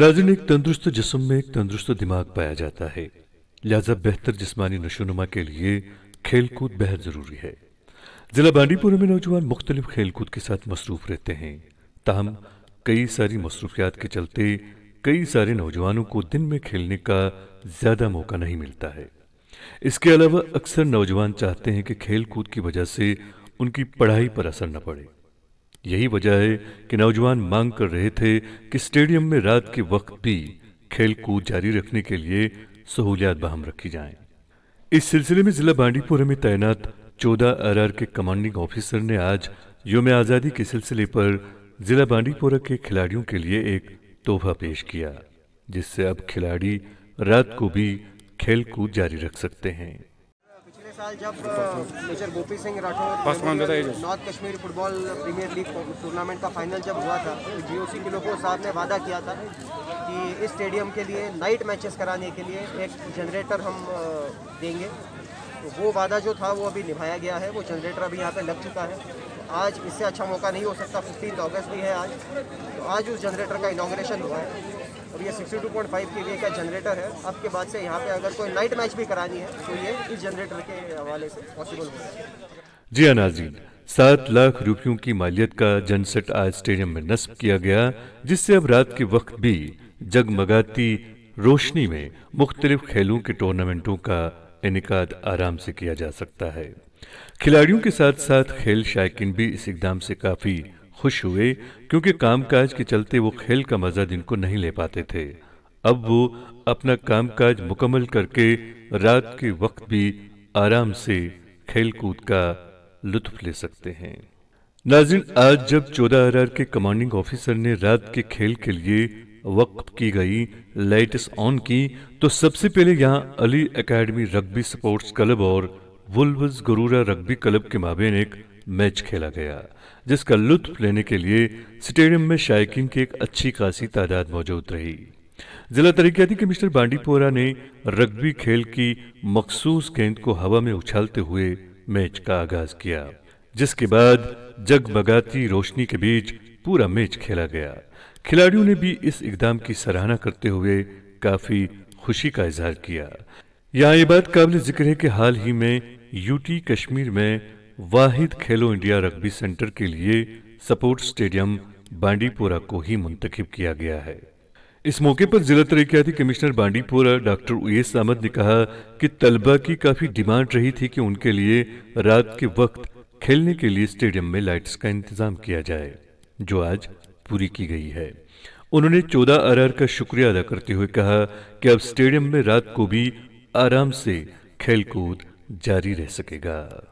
नाजिन एक तंदुरुस्त जिसम में एक तंदुरुस्त दिमाग पाया जाता है लिहाजा बेहतर जिसमानी नशोनुमा के लिए खेलकूद बेहद ज़रूरी है ज़िला बांडीपुरा में नौजवान मुख्तलिफ खेलकूद के साथ मसरूफ़ रहते हैं ताहम कई सारी मसरूफियात के चलते कई सारे नौजवानों को दिन में खेलने का ज़्यादा मौका नहीं मिलता है इसके अलावा अक्सर नौजवान चाहते हैं कि खेलकूद की वजह से उनकी पढ़ाई पर असर न पड़े यही वजह है कि नौजवान मांग कर रहे थे कि स्टेडियम में रात के वक्त भी खेल कूद जारी रखने के लिए सहूलियात बहम रखी जाएं। इस सिलसिले में जिला बांडीपुरा में तैनात चौदह आर के कमांडिंग ऑफिसर ने आज योम आज़ादी के सिलसिले पर जिला बांडीपोरा के खिलाड़ियों के लिए एक तोहफा पेश किया जिससे अब खिलाड़ी रात को भी खेल कूद जारी रख सकते हैं साल जब major Gopi Singh Rathore north Kashmir football premier league tournament का फाइनल जब हुआ था तो जीओसी के लोगों साहब ने वादा किया था कि इस स्टेडियम के लिए नाइट मैचेस कराने के लिए एक जनरेटर हम देंगे तो वो वादा जो था वो अभी निभाया गया है वो जनरेटर अभी यहाँ पर लग चुका है आज इससे अच्छा मौका नहीं हो सकता फिफ्टीन अगस्त भी है आज तो आज उस जनरेटर का इनाग्रेशन हुआ है और ये 62.5 केवीए का जनरेटर है अब के बाद से यहाँ पे अगर कोई नाइट मैच भी करानी है तो ये इस जनरेटर के हवाले से पॉसिबल हो जी अनाजीन हाँ, सात लाख रुपयों की मालियत का जनसेट आज स्टेडियम में नस्ब किया गया जिससे अब रात के वक्त भी जगमगाती रोशनी में मुख्तलिफ खेलों के टूर्नामेंटों का इनका आराम से किया जा सकता है खिलाड़ियों के साथ साथ खेल शायक भी इस इकदाम से काफ़ी खुश हुए क्योंकि कामकाज के चलते वो खेल का मजा दिन को नहीं ले पाते थे अब वो अपना कामकाज मुकम्मल करके रात के वक्त भी आराम से कूद का लुत्फ ले सकते हैं नाजिन आज जब चौदह आर के कमांडिंग ऑफिसर ने रात के खेल के लिए वक्त की गई लाइट्स ऑन की तो सबसे पहले यहाँ Ali academy rugby sports club और वुल्वज गुरूरा रग्बी क्लब के माबेन एक मैच खेला गया जिसका लुत्फ लेने के लिए स्टेडियम में शायकीन की एक अच्छी खासी तादाद मौजूद रही जिला तरीकाती कमिश्नर बांडीपोरा ने रग्बी खेल की मखसूस गेंद को हवा में उछालते हुए मैच का आगाज किया जिसके बाद जगमगाती रोशनी के बीच पूरा मैच खेला गया खिलाड़ियों ने भी इस इकदाम की सराहना करते हुए काफी खुशी का इजहार किया यहाँ ये बात काबिल जिक्र है कि हाल ही में यूटी कश्मीर में वाहिद खेलो इंडिया रग्बी सेंटर के लिए सपोर्ट स्टेडियम बांडीपोरा को ही मुंतखब किया गया है इस मौके पर जिला तरीकियाती कमिश्नर बांडीपोरा डॉक्टर उयस अहमद ने कहा कि तलबा की काफ़ी डिमांड रही थी कि उनके लिए रात के वक्त खेलने के लिए स्टेडियम में लाइट्स का इंतजाम किया जाए जो आज पूरी की गई है उन्होंने चौदह अरहर का शुक्रिया अदा करते हुए कहा कि अब स्टेडियम में रात को भी आराम से खेलकूद जारी रह सकेगा